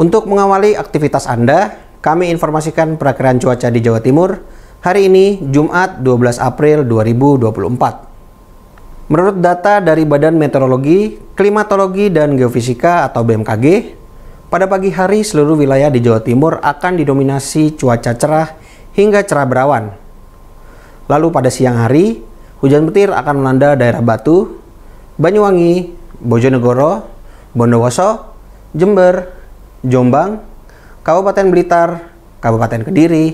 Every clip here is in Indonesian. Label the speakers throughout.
Speaker 1: Untuk mengawali aktivitas Anda, kami informasikan perakiran cuaca di Jawa Timur hari ini Jumat 12 April 2024. Menurut data dari Badan Meteorologi, Klimatologi dan Geofisika atau BMKG, pada pagi hari seluruh wilayah di Jawa Timur akan didominasi cuaca cerah hingga cerah berawan. Lalu pada siang hari, hujan petir akan melanda daerah Batu, Banyuwangi, Bojonegoro, Bondowoso, Jember, Jombang, Kabupaten Blitar, Kabupaten Kediri,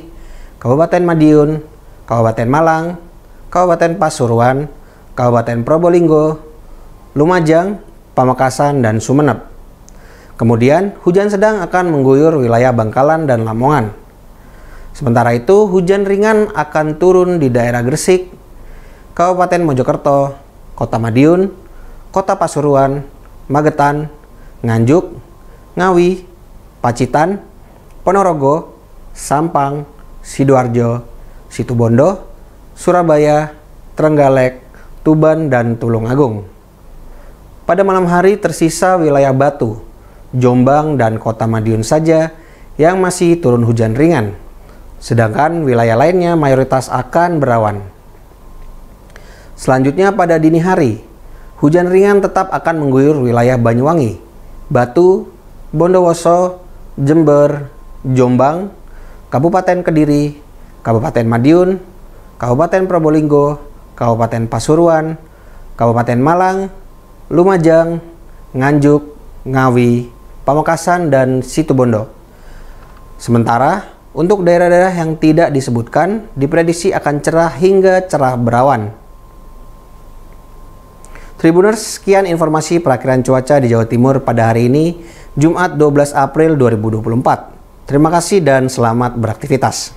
Speaker 1: Kabupaten Madiun, Kabupaten Malang, Kabupaten Pasuruan, Kabupaten Probolinggo, Lumajang, Pamekasan, dan Sumeneb. Kemudian, hujan sedang akan mengguyur wilayah Bangkalan dan Lamongan. Sementara itu, hujan ringan akan turun di daerah Gresik, Kabupaten Mojokerto, Kota Madiun, Kota Pasuruan, Magetan, Nganjuk, Ngawi, Pacitan, Ponorogo, Sampang, Sidoarjo, Situbondo, Surabaya, Trenggalek, Tuban, dan Tulungagung. Pada malam hari tersisa wilayah Batu, Jombang, dan Kota Madiun saja yang masih turun hujan ringan, sedangkan wilayah lainnya mayoritas akan berawan. Selanjutnya pada dini hari, hujan ringan tetap akan mengguyur wilayah Banyuwangi, Batu, Bondowoso, Jember, Jombang, Kabupaten Kediri, Kabupaten Madiun, Kabupaten Probolinggo, Kabupaten Pasuruan, Kabupaten Malang, Lumajang, Nganjuk, Ngawi, Pamekasan, dan Situbondo. Sementara, untuk daerah-daerah yang tidak disebutkan, diprediksi akan cerah hingga cerah berawan. Tribuners, sekian informasi perakiran cuaca di Jawa Timur pada hari ini. Jumat 12 April 2024. Terima kasih dan selamat beraktivitas.